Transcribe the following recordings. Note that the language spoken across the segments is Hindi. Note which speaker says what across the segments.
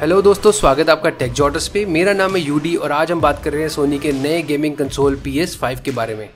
Speaker 1: हेलो दोस्तों स्वागत है आपका टेक जॉटर्स पे मेरा नाम है यूडी और आज हम बात कर रहे हैं सोनी के नए gaming console P S five के बारे में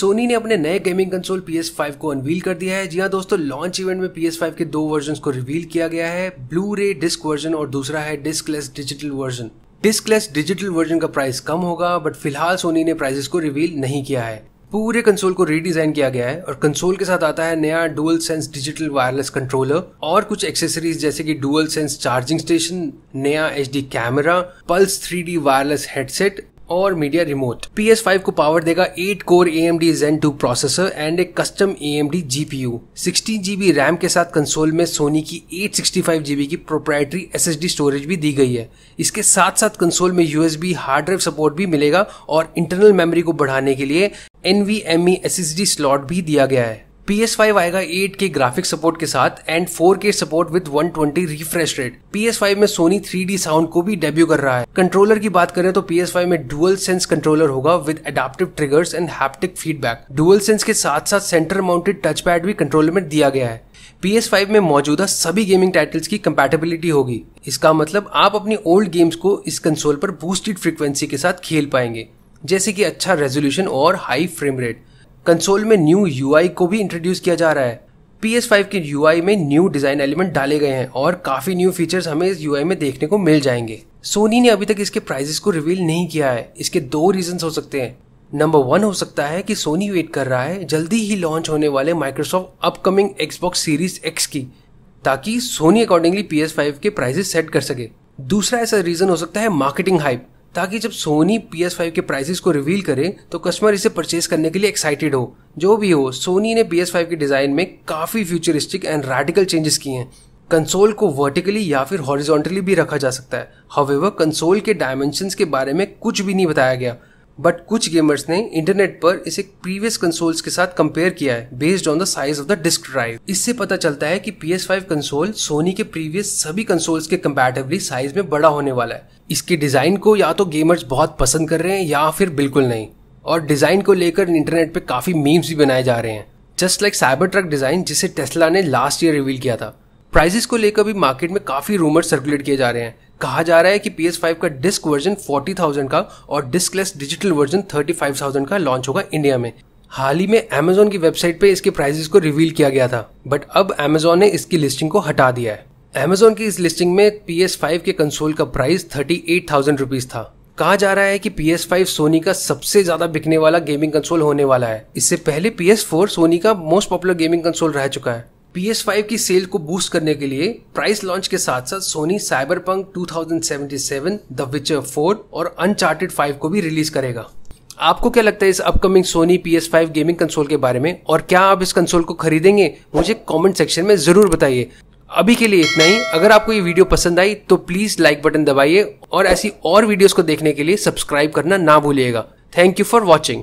Speaker 1: सोनी ने अपने नए गेमिंग कंसोल फाइव को अनवील कर दिया है जी हाँ दोस्तों लॉन्च इवेंट में फाइव के दो वर्जन को रिवील किया गया है ब्लू रे डिस्क वर्जन और दूसरा है discless digital version discless digital version का प्राइस कम होगा बट फिलहाल सोनी ने प्राइजेस को रिवील नहीं किया है पूरे कंसोल को रीडिजाइन किया गया है और कंसोल के साथ आता है नया dual sense digital wireless controller और कुछ एक्सेसरीज जैसे कि डुअल सेंस चार्जिंग स्टेशन नया H camera pulse three wireless headset और media remote P S five को पावर देगा eight core A M D Zen two processor and एक custom A M D G U GPU G GB RAM के साथ कंसोल में सोनी की एट सिक्सटी जी जीबी की proprietary S S D storage भी दी गई है इसके साथ साथ कंसोल में U B hard drive support भी मिलेगा और इंटरनल मेमोरी को बढ़ाने के लिए N V M E S S D slot भी दिया गया है पी एस फाइव आएगा एट के ग्राफिक सपोर्ट के साथ and four K support with one twenty refresh rate five में सोनी थ्री डी साउंड को भी डेब्यू कर रहा है कंट्रोलर की बात करें तो पी एस फाइव में डुअल सेंस कंट्रोलर होगा with adaptive triggers and haptic feedback dual sense के साथ साथ सेंटर माउंटेड टच पैड भी कंट्रोलर में दिया गया है पी एस फाइव में मौजूदा सभी गेमिंग टाइटल्स की कंपेटेबिलिटी होगी इसका मतलब आप अपनी ओल्ड गेम्स को इस कंसोल पर बूस्टेड फ्रिक्वेंसी के साथ खेल पाएंगे जैसे कि अच्छा रेजोल्यूशन और हाई फ्रेम रेट कंसोल में न्यू यू को भी इंट्रोड्यूस किया जा रहा है पी एस फाइव के यू में न्यू डिजाइन एलिमेंट डाले गए हैं और काफी न्यू फीचर्स हमें इस यू में देखने को मिल जाएंगे सोनी ने अभी तक इसके प्राइजेस को रिवील नहीं किया है इसके दो रीजन हो सकते हैं नंबर वन हो सकता है कि सोनी वेट कर रहा है जल्दी ही लॉन्च होने वाले Microsoft upcoming Xbox series X की ताकि सोनी अकॉर्डिंगली फाइव के प्राइजेस सेट कर सके दूसरा ऐसा रीजन हो सकता है मार्केटिंग हाइप ताकि जब सोनी पी एस फाइव के प्राइसिस को रिवील करे तो कस्टमर इसे परचेज करने के लिए एक्साइटेड हो जो भी हो सोनी ने पी एस फाइव के डिज़ाइन में काफ़ी फ्यूचरिस्टिक एंड रेडिकल चेंजेस किए हैं कंसोल को वर्टिकली या फिर हॉरिजॉन्टली भी रखा जा सकता है हवेवर कंसोल के डायमेंशन के बारे में कुछ भी नहीं बताया गया बट कुछ गेमर्स ने इंटरनेट पर इसे प्रीवियस कंसोल्स के साथ कंपेयर किया है based on the size of the disc drive इससे पता चलता है कि फाइव कंसोल सोनी के प्रीवियस सभी कंसोल्स के कम्पेटिवली साइज में बड़ा होने वाला है इसके डिजाइन को या तो गेमर्स बहुत पसंद कर रहे हैं या फिर बिल्कुल नहीं और डिजाइन को लेकर इंटरनेट पे काफी मीम्स भी बनाए जा रहे हैं just like cyber truck design जिसे टेस्ला ने लास्ट ईयर रिवील किया था प्राइजेस को लेकर भी मार्केट में काफी रूमर सर्कुलेट किए जा रहे हैं कहा जा रहा है कि पी एस फाइव का डिस्क वर्जन फोर्टी थाउजेंड का और discless digital version thirty five thousand का लॉन्च होगा इंडिया में हाल ही में अमेजोन की वेबसाइट पे इसके प्राइजेस को रिवील किया गया था बट अब अमेजोन ने इसकी लिस्टिंग को हटा दिया है अमेजोन की इस लिस्टिंग में पी एस फाइव के कंसोल का price thirty eight thousand rupees था कहा जा रहा है कि पी एस फाइव सोनी का सबसे ज्यादा बिकने वाला गेमिंग कंसोल होने वाला है इससे पहले पी एस फोर सोनी का मोस्ट पॉपुलर गेमिंग कंसोल रह चुका है PS5 की सेल को बूस्ट करने के लिए प्राइस लॉन्च के साथ साथ Sony cyberpunk two the Witcher four और अनचार्टेड 5 को भी रिलीज करेगा आपको क्या लगता है इस upcoming Sony P S five gaming console के बारे में और क्या आप इस कंसोल को खरीदेंगे मुझे कमेंट सेक्शन में जरूर बताइए अभी के लिए इतना ही अगर आपको ये वीडियो पसंद आई तो प्लीज लाइक बटन दबाइए और ऐसी और वीडियोस को देखने के लिए सब्सक्राइब करना ना भूलिएगा थैंक यू फॉर वॉचिंग